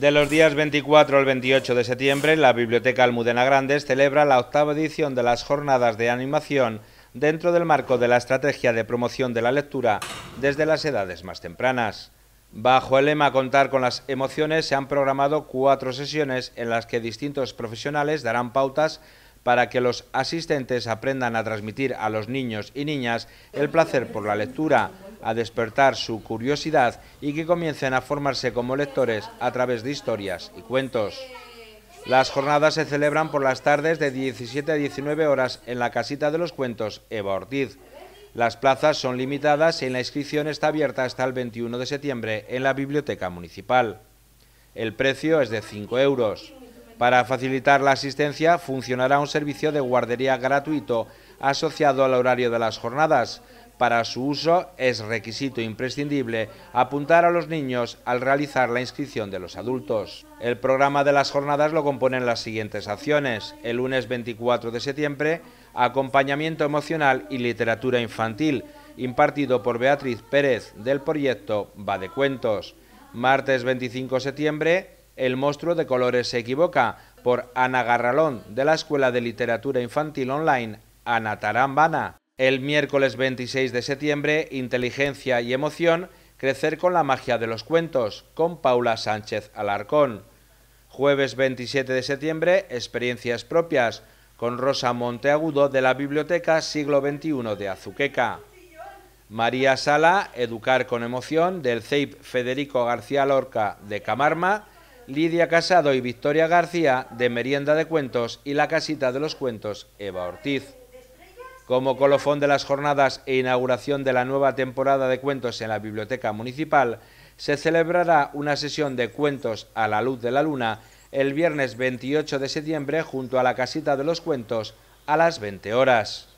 De los días 24 al 28 de septiembre, la Biblioteca Almudena Grandes celebra la octava edición de las jornadas de animación dentro del marco de la estrategia de promoción de la lectura desde las edades más tempranas. Bajo el lema Contar con las emociones se han programado cuatro sesiones en las que distintos profesionales darán pautas para que los asistentes aprendan a transmitir a los niños y niñas el placer por la lectura, a despertar su curiosidad y que comiencen a formarse como lectores a través de historias y cuentos. Las jornadas se celebran por las tardes de 17 a 19 horas en la casita de los cuentos Eva Ortiz. Las plazas son limitadas y la inscripción está abierta hasta el 21 de septiembre en la biblioteca municipal. El precio es de 5 euros. Para facilitar la asistencia funcionará un servicio de guardería gratuito asociado al horario de las jornadas, para su uso es requisito imprescindible apuntar a los niños al realizar la inscripción de los adultos. El programa de las jornadas lo componen las siguientes acciones. El lunes 24 de septiembre, acompañamiento emocional y literatura infantil, impartido por Beatriz Pérez del proyecto Va de Cuentos. Martes 25 de septiembre, El monstruo de colores se equivoca, por Ana Garralón de la Escuela de Literatura Infantil Online, Ana Tarambana. El miércoles 26 de septiembre, Inteligencia y Emoción, Crecer con la magia de los cuentos, con Paula Sánchez Alarcón. Jueves 27 de septiembre, Experiencias propias, con Rosa Monteagudo de la Biblioteca Siglo XXI de Azuqueca. María Sala, Educar con Emoción, del CEIP Federico García Lorca de Camarma. Lidia Casado y Victoria García, de Merienda de Cuentos y La Casita de los Cuentos, Eva Ortiz. Como colofón de las jornadas e inauguración de la nueva temporada de cuentos en la Biblioteca Municipal, se celebrará una sesión de cuentos a la luz de la luna el viernes 28 de septiembre junto a la Casita de los Cuentos a las 20 horas.